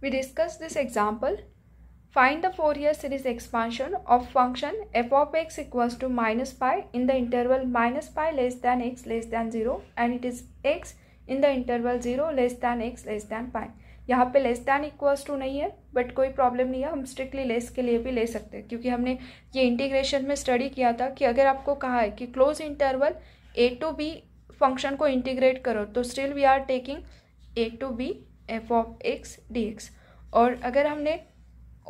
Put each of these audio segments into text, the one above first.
We discuss this example. Find the Fourier series expansion of function f of x equals to minus pi in the interval minus pi less than x less than 0 and it is x in the interval 0 less than x less than pi. यहाँ पे less than equals to नहीं है but कोई problem नहीं है हम strictly less के लिए भी ले सकते हैं क्योंकि हमने ये इंटीग्रेशन में स्टडी किया था कि अगर आपको कहा है कि close interval A to B function को इंटीग्रेट करो तो still we are taking A to B F of X D X और अगर हमने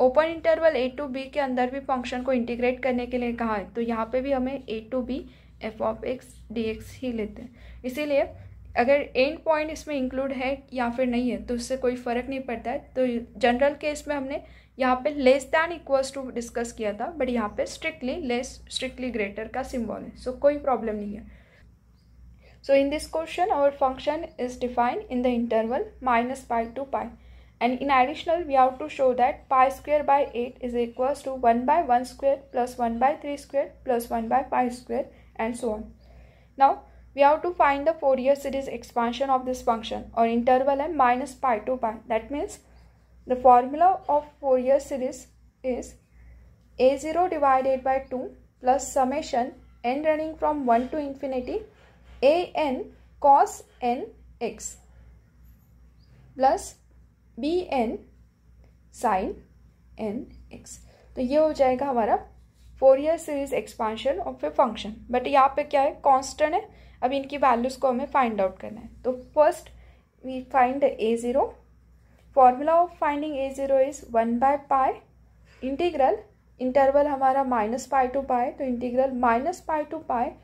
open interval A to B के अंदर भी फंक्शन को इंटीग्रेट करने के लिए कहा है तो यहाँ पे भी हमें A to B F of X D X ही लेते हैं इसीलिए अगर एंड पॉइंट इसमें इंक्लूड है या फिर नहीं है तो उससे कोई फ़र्क नहीं पड़ता है तो जनरल केस में हमने यहाँ पे less than equals to discuss किया था बट यहाँ पे स्ट्रिक्टली लेस स्ट्रिक्टली ग्रेटर का सिम्बॉल है सो so, कोई प्रॉब्लम नहीं है So in this question our function is defined in the interval minus pi to pi and in additional we have to show that pi square by 8 is equals to 1 by 1 square plus 1 by 3 square plus 1 by pi square and so on. Now we have to find the Fourier series expansion of this function or interval m minus pi to pi that means the formula of Fourier series is a0 divided by 2 plus summation n running from 1 to infinity A N cos N X plus B N sine N X तो ये हो जाएगा हमारा four Fourier series expansion और फिर function but यहाँ पे क्या है कॉन्स्टेंट है अब इनकी वैल्यूज़ को हमें फाइंड आउट करना है तो first we find A zero formula of finding A zero is one by pi integral interval हमारा माइनस पाई टू पाए तो integral minus pi to pi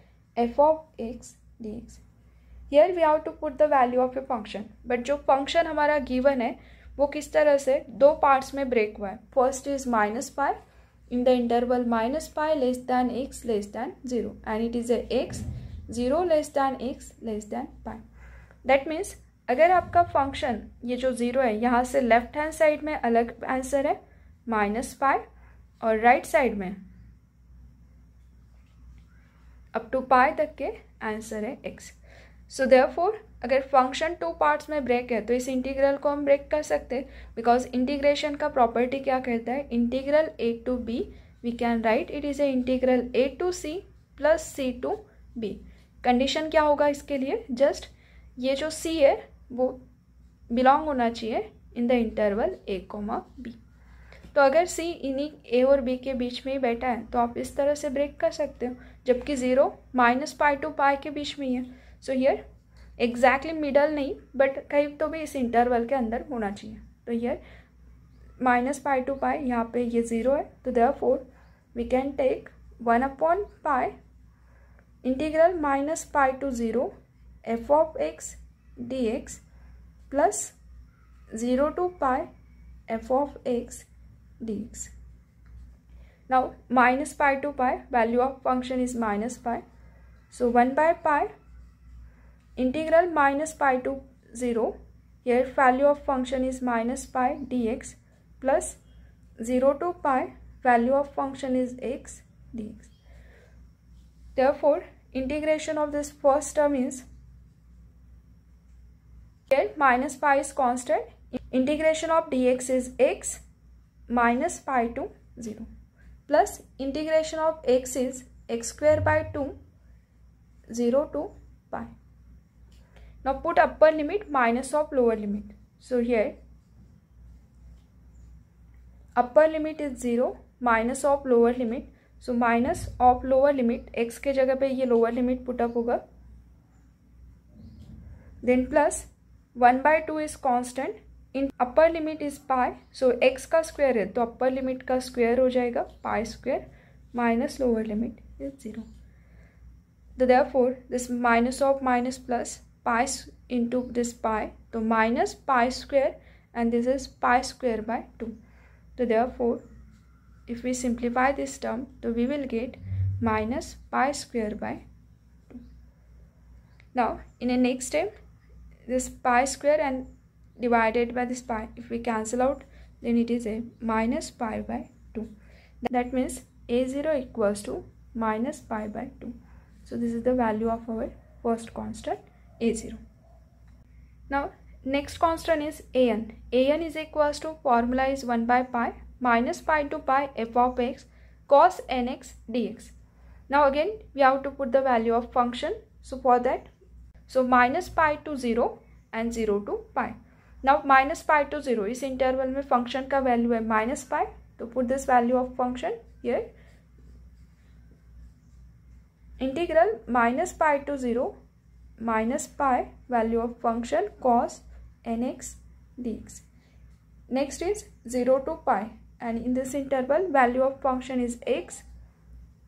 F of X dx Here we have to put the value of a function but जो function हमारा given है वो किस तरह से दो पार्ट्स में ब्रेक हुआ है first is minus five in the interval minus five less than X less than zero and it is a X zero less than x less than five that means अगर आपका function ये जो zero है यहाँ से left hand side में अलग answer है माइनस फाइव और राइट right साइड में अप टू पाए तक के आंसर है एक्स सो देयरफॉर अगर फंक्शन टू पार्ट्स में ब्रेक है तो इस इंटीग्रल को हम ब्रेक कर सकते हैं बिकॉज इंटीग्रेशन का प्रॉपर्टी क्या कहता है integral A to B we can write it is A integral A to C plus C to B condition क्या होगा इसके लिए जस्ट ये जो सी है वो बिलोंग होना चाहिए in the interval A comma B तो अगर सी इन्हीं ए और बी के बीच में ही बैठा है तो आप इस तरह से ब्रेक कर सकते हो जबकि zero minus pi to pi के बीच में ही है सो हियर एग्जैक्टली मिडल नहीं बट कहीं तो भी इस इंटरवल के अंदर होना चाहिए तो here minus pi to pi यहाँ पे ये ज़ीरो है तो therefore we can take one upon pi integral minus pi to zero F of X D X plus zero to pi F of X D X Now minus pi to pi value of function is minus pi. So 1 by pi integral minus pi to 0 here value of function is minus pi dx plus 0 to pi value of function is x dx. Therefore integration of this first term is here minus pi is constant integration of dx is x minus pi to 0. Plus integration of x is X square by two zero to pi now put upper limit minus of lower limit so he upper limit is zero minus of lower limit so minus of lower limit X के जगह पे ये lower limit put up होगा then plus one by two is constant in upper limit is pi so x का square है तो upper limit का square हो जाएगा pi square minus lower limit is zero there this minus of minus plus pi in two this pi तो minus pi square and this is pi square by two तो therefore if we simplify this term तो we will get minus pi square by two now in a next time this pi square and divided by this pi if we cancel out then it is a minus pi by 2 that means a0 equals to minus pi by 2 so this is the value of our first constant a0 now next constant is an an is equals to formula is 1 by pi minus pi to pi f of x cos nx dx now again we have to put the value of function so for that so minus pi to 0 and 0 to pi now minus pi to zero इस interval में function का value है minus pi तो put this value of function ये integral minus pi to zero minus pi value of function cos N X next is zero to pi and in this interval value of function is X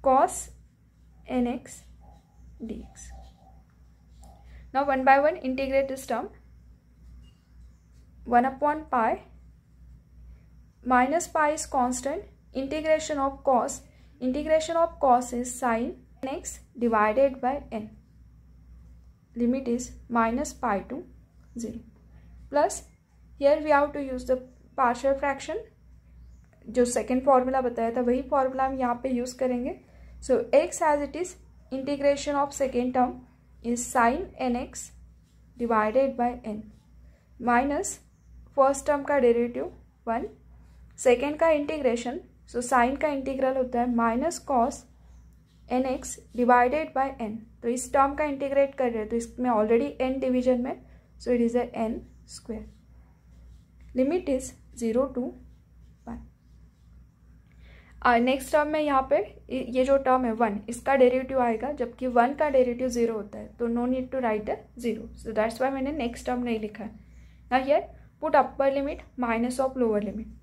cos cos D X now one by one integrate this term one upon pi minus pi is constant integration of cos integration of cos is sine N X divided by N limit is minus pi to zero plus here we have to use the partial fraction जो second formula बताया था वही formula हम यहाँ पे use करेंगे so X as it is integration of second term is sine N X divided by N minus first term का derivative one second का इंटीग्रेशन सो साइन का इंटीग्रल होता है minus cos N X divided by N तो इस term का integrate कर रहे हैं तो इसमें ऑलरेडी एन डिवीजन में so it is a N square limit is zero to one next term में यहाँ पे ये जो टर्म है वन इसका डेरिवेटिव आएगा जबकि वन का डेरिवेटिव ज़ीरो होता है तो no need to write a zero so that's why मैंने नेक्स्ट टर्म नहीं लिखा है ना यर put upper limit minus of lower limit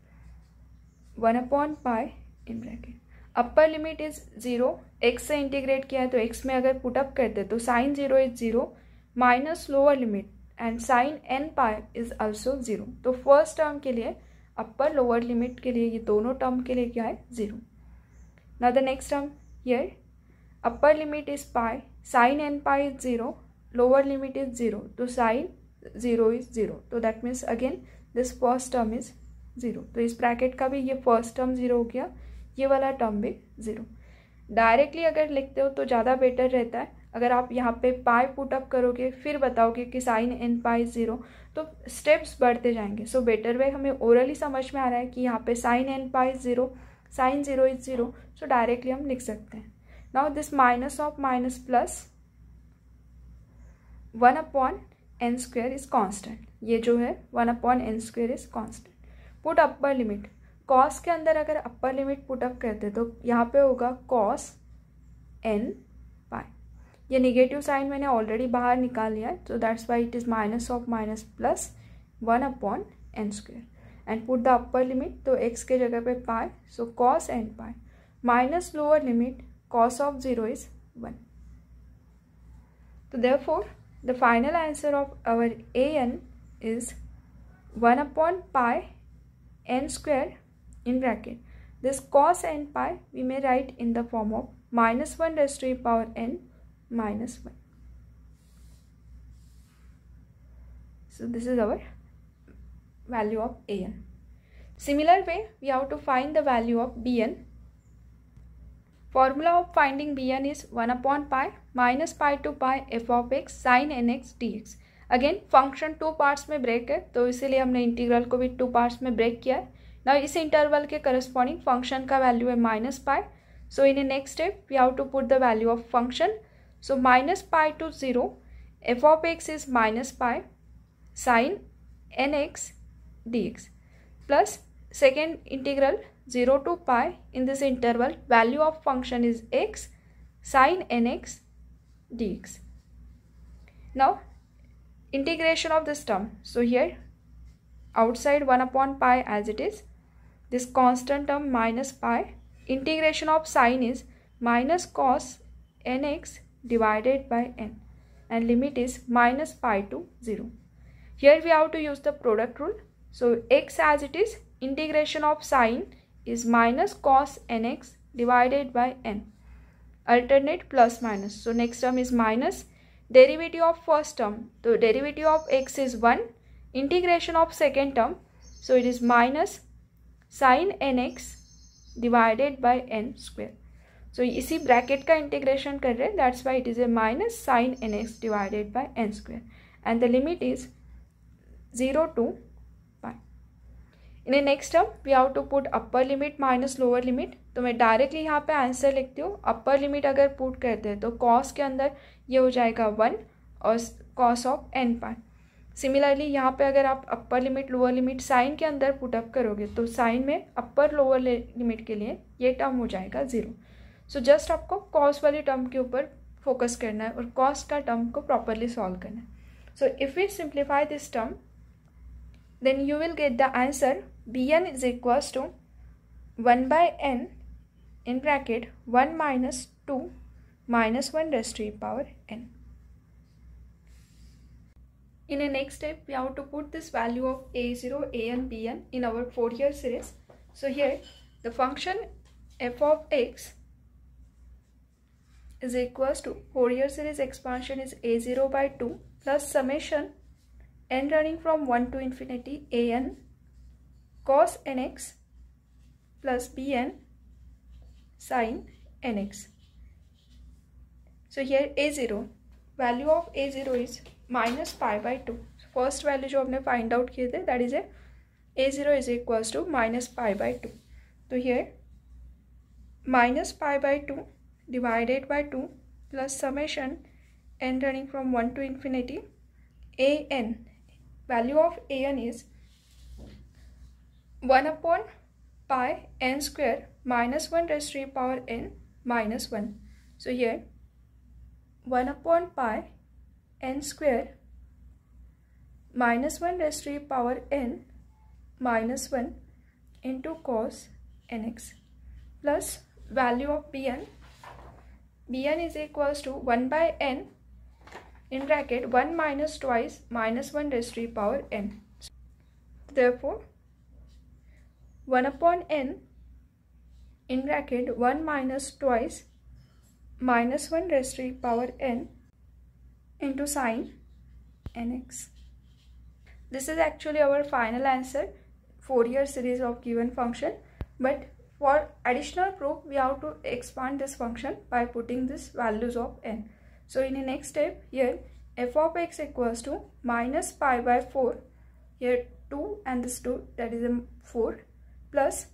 one upon pi in bracket upper limit is zero X से इंटीग्रेट किया है तो एक्स में अगर पुट पुटअप करते तो sine zero is zero minus lower limit and sine N pi is also zero तो first term के लिए अपर लोअर लिमिट के लिए ये दोनों टर्म के लिए क्या है जीरो न द नेक्स्ट टर्म ये upper limit is pi sine N pi is zero lower limit is zero तो साइन ज़ीरो इज़ ज़ीरो तो that means again this first term is zero तो इस ब्रैकेट का भी ये फर्स्ट टर्म ज़ीरो हो गया ये वाला टर्म भी ज़ीरो डायरेक्टली अगर लिखते हो तो ज़्यादा बेटर रहता है अगर आप यहाँ पे पाई पुट अप करोगे फिर बताओगे कि साइन एन पाई ज़ीरो तो स्टेप्स बढ़ते जाएंगे सो बेटर वे हमें ओरली समझ में आ रहा है कि यहाँ पे sine N pi zero sine zero is zero so directly हम लिख सकते हैं now this minus of minus plus one upon N square is constant ये जो है one upon N square is constant put upper limit cos के अंदर अगर अपर लिमिट पुट अप करते तो यहाँ पे होगा कॉस एन पाई ये निगेटिव साइन मैंने ऑलरेडी बाहर निकाल लिया है तो that's why it is minus of minus plus one upon N square and put the upper limit तो एक्स के जगह पे pi so cos N pi minus lower limit cos of zero is one तो therefore The final answer of our AN is 1 upon pi n square in bracket. This cos n pi we may write in the form of minus 1 raised to the power n minus 1. So this is our value of an. Similar way we have to find the value of bn formula of finding bn is 1 upon pi minus pi to pi f of x sin nx dx again function two parts में break है तो इसीलिए हमने integral को भी to parts में break किया है ना इस इंटरवल के करस्पॉन्डिंग फंक्शन का वैल्यू है minus pi so in a next step we have to put the value of function so minus pi to zero F of x is minus pi sine N X D X plus second integral 0 to pi in this interval value of function is x sine nx dx. Now integration of this term. So here outside 1 upon pi as it is this constant term minus pi integration of sine is minus cos nx divided by n and limit is minus pi to 0. Here we have to use the product rule. So x as it is integration of sine is minus cos nx divided by n. Alternate plus minus. So next term is minus derivative of first term. So derivative of x is 1. Integration of second term. So it is minus sine nx divided by n square. So you see bracket integration integration रहे हैं that's why it is a minus sine N X divided by N square and the limit in next अब we how to put upper limit minus lower limit तो मैं directly यहाँ पे answer लिखती हूँ upper limit अगर put करते हैं तो कॉस के अंदर ये हो जाएगा वन और cos of N pi similarly यहाँ पे अगर आप upper limit lower limit sine के अंदर पुटअप करोगे तो साइन में अपर लोअर लिमिट के लिए ये टर्म हो जाएगा ज़ीरो सो जस्ट आपको कॉस वाली टर्म के ऊपर फोकस करना है और कॉस का टर्म को प्रॉपरली सॉल्व करना है so if we simplify this term then you will get the answer Bn is equals to 1 by n in bracket 1 minus 2 minus 1 raised to power n. In the next step, we have to put this value of a0, a and bn in our Fourier series. So here, the function f of x is equals to Fourier series expansion is a0 by 2 plus summation n running from 1 to infinity an cos nx plus bn sine nx. So here a0 value of a0 is minus pi by 2. First value जो हमने find out here that is a a0 is equals to minus pi by 2. So here minus pi by 2 divided by 2 plus summation n running from 1 to infinity a n value of an is 1 upon pi n square minus 1 raised to the power n minus 1. So here 1 upon pi n square minus 1 raised to the power n minus 1 into cos nx plus value of bn bn is equals to 1 by n in bracket 1 minus twice minus 1 raised to the power n. Therefore, 1 upon n in bracket 1 minus twice minus 1 raised to the power n into sine nx. This is actually our final answer Fourier series of given function but for additional proof we have to expand this function by putting this values of n. So in the next step here f of x equals to minus pi by 4 here 2 and this 2 that is a um, 4 plus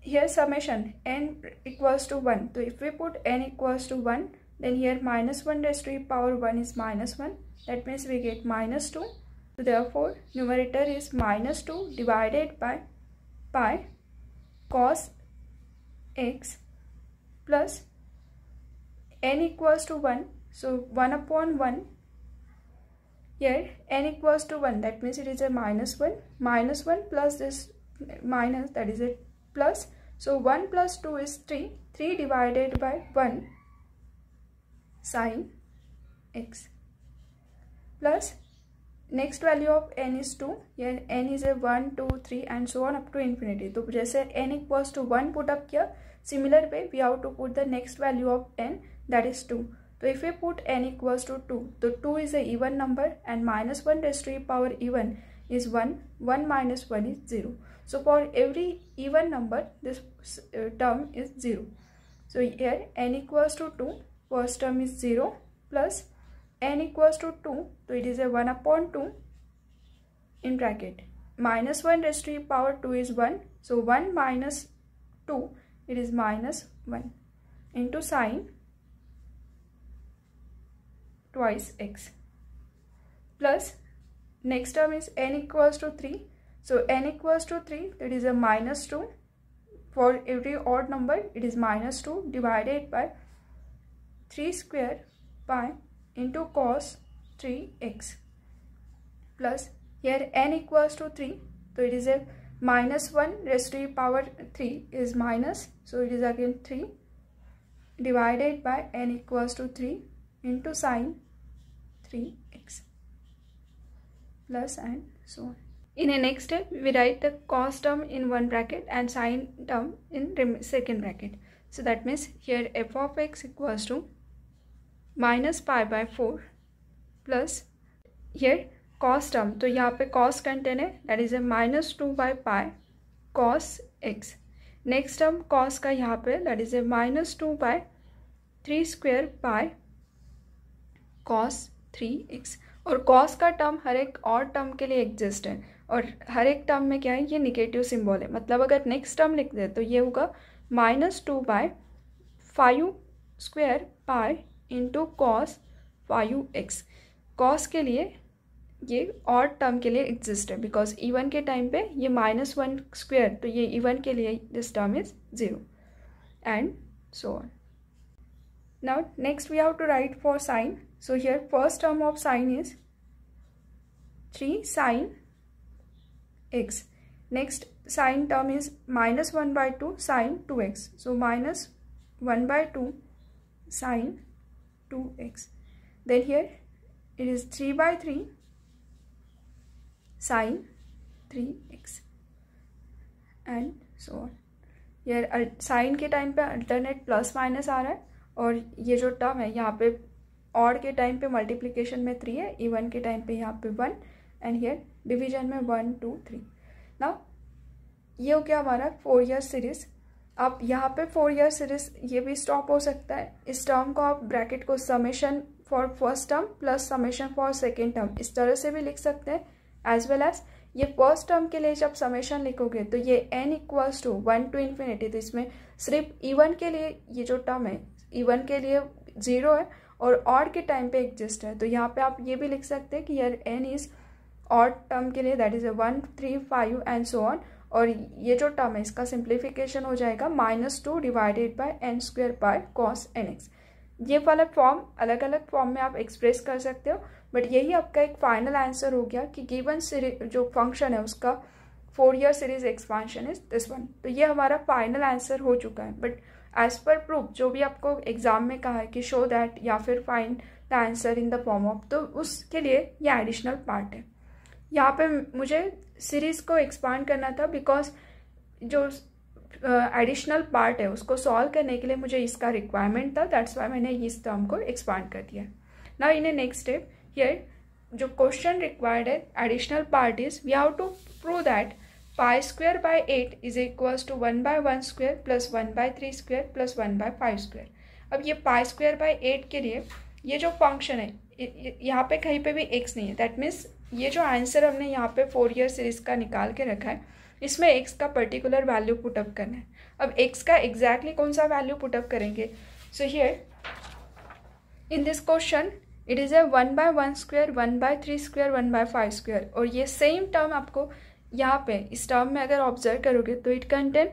here summation n equals to 1 so if we put n equals to 1 then here minus 1 raised to the power 1 is minus 1 that means we get minus 2 so therefore numerator is minus 2 divided by pi cos x plus n equals to 1 so 1 upon 1 here n equals to 1 that means it is a minus 1 minus 1 plus this minus that is a plus so 1 plus 2 is 3 3 divided by 1 sine x plus next value of n is 2 here n is a 1 2 3 and so on up to infinity so just say n equals to 1 put up here similar way we have to put the next value of n that is 2. So if we put n equals to 2, the 2 is an even number and minus 1 raised to power even is 1, 1 minus 1 is 0. So for every even number, this uh, term is 0. So here n equals to 2, first term is 0 plus n equals to 2, so it is a 1 upon 2 in bracket. Minus 1 raised to power 2 is 1, so 1 minus 2, it is minus 1 into sine twice x plus next term is n equals to 3 so n equals to 3 that is a minus 2 for every odd number it is minus 2 divided by 3 square pi into cos 3x plus here n equals to 3 so it is a minus 1 raised to the power 3 is minus so it is again 3 divided by n equals to 3 into sine 3 x plus and so on. In the next step, we write the cos term in one bracket and sine term in second bracket. So that means here f of x equals to minus pi by 4 plus here cos term. तो यहाँ पे cos contain है that is a minus two by pi cos X next term cos का यहाँ पे that is a minus two by three square by cos three X और cos का term हर एक और टर्म के लिए एग्जिस्ट है और हर एक टर्म में क्या है ये निगेटिव सिंबल है मतलब अगर नेक्स्ट टर्म लिख दे तो ये होगा minus two by five square pi into cos five X cos के लिए ये और टर्म के लिए एग्जिस्ट है बिकॉज इवन के टाइम पे ये माइनस वन स्क्वेयर तो ये इवन के लिए this term is zero and so on now next we have to write for sine so here first term of sine is 3 sine x next sine term is minus 1 by 2 sine 2x so minus 1 by 2 sine 2x then here it is 3 by 3 sine 3x and so on यार sine के time पे alternate plus minus आ रहा है और ये जो term है यहाँ पे और के टाइम पे मल्टीप्लीकेशन में थ्री है इवन के टाइम पे यहाँ पे वन एंड हियर डिवीजन में वन टू थ्री ना ये हो गया हमारा फोर ईयर सीरीज अब यहाँ पे फोर ईयर सीरीज ये भी स्टॉप हो सकता है इस टर्म को आप ब्रैकेट को summation for first term plus summation for second term इस तरह से भी लिख सकते हैं एज वेल एज ये फर्स्ट टर्म के लिए जब समेशन लिखोगे तो ये n equals to one to infinity तो इसमें सिर्फ इवन के लिए ये जो टर्म है इवन के लिए जीरो है और ऑड के टाइम पे एग्जिस्ट है तो यहाँ पे आप ये भी लिख सकते हैं कि where n is odd term के लिए that is one three five and so on और ये जो टर्म है इसका सिंप्लीफिकेशन हो जाएगा minus two divided by N square by cos N x ये वाला फॉर्म अलग अलग फॉर्म में आप एक्सप्रेस कर सकते हो बट यही आपका एक फाइनल आंसर हो गया कि गिवन जो फंक्शन है उसका Fourier series expansion is this one तो ये हमारा फाइनल आंसर हो चुका है बट एज पर प्रूफ जो भी आपको एग्ज़ाम में कहा है कि शो दैट या फिर find the answer in the form of तो उसके लिए ये एडिशनल पार्ट है यहाँ पे मुझे सीरीज़ को एक्सपांड करना था बिकॉज जो एडिशनल uh, पार्ट है उसको सॉल्व करने के लिए मुझे इसका रिक्वायरमेंट था दैट्स वाई मैंने इस टर्म को एक्सपांड कर दिया ना इन ए नेक्स्ट स्टेप ये जो क्वेश्चन रिक्वायर्ड है additional part is we have to prove that pi square by eight is equals to one by one square plus one by three square plus one by five square अब ये पाई square by eight के लिए ये जो function है यहाँ पे कहीं पे भी एक्स नहीं है दैट मीन्स ये जो आंसर हमने यहाँ पे फोर ईयर सीरीज का निकाल के रखा है इसमें एक्स का पर्टिकुलर वैल्यू पुटअप करना है अब एक्स का एग्जैक्टली exactly कौन सा वैल्यू पुटअप करेंगे सो ये in this question it is a one by one square one by three square one by five square और ये सेम टर्म आपको यहाँ पे इस टर्म में अगर ऑब्जर्व करोगे तो it contain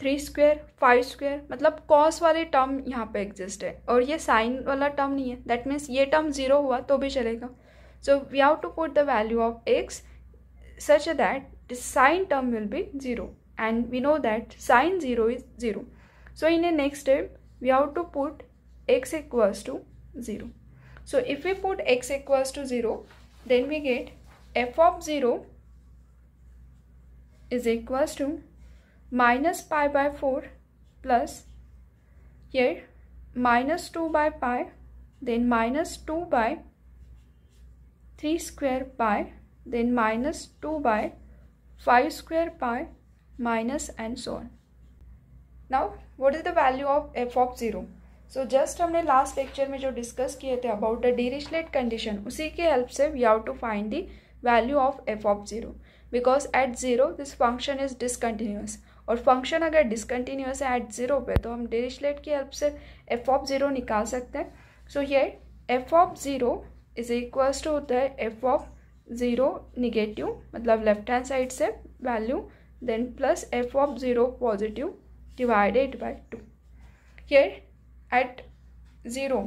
three square five square मतलब कॉस वाले टर्म यहाँ पे एग्जिस्ट है और ये साइन वाला टर्म नहीं है दैट मीन्स ये टर्म ज़ीरो हुआ तो भी चलेगा so we have to put the value of x such that sine term will will zero and and we know that sine zero is 0 so in the next step we have to put x equals to 0 so if we put x equals to 0 then we get f of is equals to minus pi by 4 plus here minus 2 by pi then minus 2 by 3 square pi then minus 2 by 5 square pi minus and so on. Now what is the value of f of 0? So so just हमने last lecture में जो discuss किए थे about the Dirichlet condition उसी के help से we how to find the value of f of zero because at zero this function is discontinuous और function अगर डिसकन्टीन्यूस है एट ज़ीरो पे तो हम डिरिचलेट की हेल्प से एफ ऑफ ज़ीरो निकाल सकते हैं सो ये f of zero is equals to होता है एफ ऑफ ज़ीरो निगेटिव मतलब लेफ्ट हैंड साइड से value then plus f of zero positive divided by two ये at zero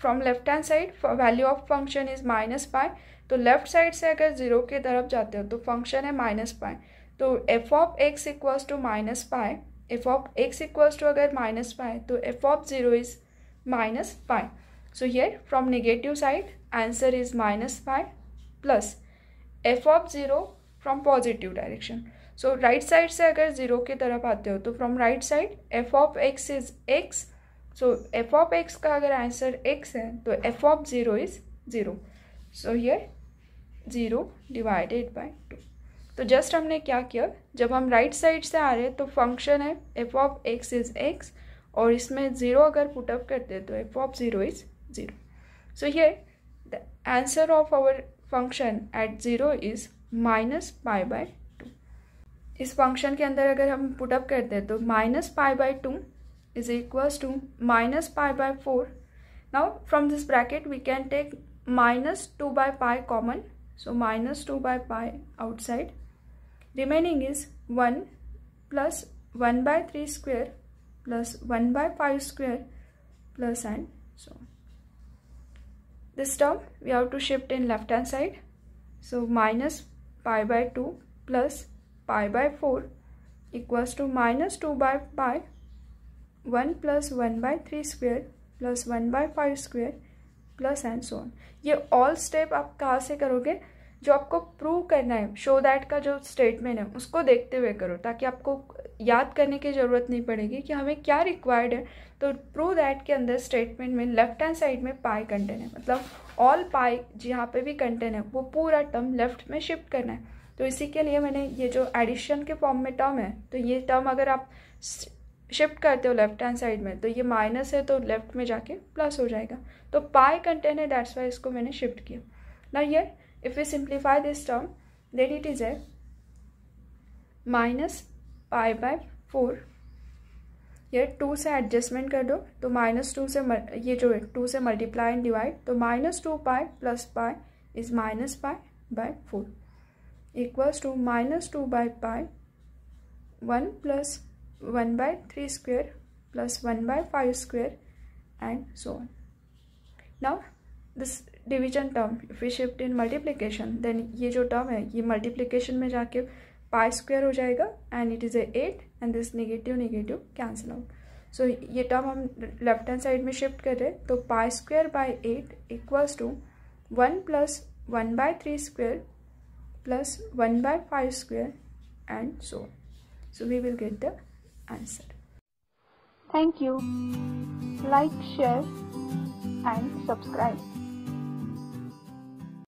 from left hand side value of function is minus pi तो left side से अगर zero की तरफ जाते हो तो फंक्शन है माइनस पाए तो f of x equals to minus pi F of x equals to अगर माइनस पाए तो f of zero is minus pi so here from negative side answer is minus pi plus f of zero from positive direction so right side से अगर zero की तरफ आते हो तो from right side f of x is x so f of x का अगर answer x है तो f of zero is zero so here zero divided by two तो जस्ट हमने क्या किया जब हम राइट right साइड से आ रहे हैं तो फंक्शन है f of x is x और इसमें ज़ीरो अगर पुटअप करते तो f of zero is zero so ये the answer of our function at zero is minus pi by two इस फंक्शन के अंदर अगर हम पुटअप करते हैं तो minus pi by two is equals to minus pi by four now from this bracket we can take minus two by pi common So minus 2 by pi outside. Remaining is 1 plus 1 by 3 square plus 1 by 5 square plus and so on. This term we have to shift in left hand side. So minus pi by 2 plus pi by 4 equals to minus 2 by pi 1 plus 1 by 3 square plus 1 by 5 square plus and so on ये all step आप कहाँ से करोगे जो आपको prove करना है show that का जो स्टेटमेंट है उसको देखते हुए करो ताकि आपको याद करने की ज़रूरत नहीं पड़ेगी कि हमें क्या रिक्वायर्ड है तो प्रूव दैट के अंदर स्टेटमेंट में लेफ्ट हैंड साइड में पाई कंटेंट है मतलब ऑल पाई जहाँ पे भी कंटेंट है वो पूरा टर्म लेफ्ट में शिफ्ट करना है तो इसी के लिए मैंने ये जो एडिशन के फॉर्म में टर्म है तो ये टर्म अगर आप शिफ्ट करते हो लेफ्ट हैंड साइड में तो ये माइनस है तो लेफ्ट में जाके प्लस हो जाएगा तो पाई कंटेन है दैट्स वाई इसको मैंने शिफ्ट किया ना ये if you simplify this term then it is a minus pi by four ये टू से एडजस्टमेंट कर दो तो माइनस टू से ये जो है टू से मल्टीप्लाई एंड डिवाइड तो minus two pi plus pi is minus pi by four equals to minus two by pi one plus 1 by 3 square plus 1 by 5 square and so on. Now this division term if we shift in multiplication then ye jo term hai multiplication mein jaake pi square ho jayega and it is a 8 and this negative negative cancel out. So ye term hum left hand side mein shift kar rahe to pi square by 8 equals to 1 plus 1 by 3 square plus 1 by 5 square and so on. So we will get the answer. Thank you. Like, share, and subscribe.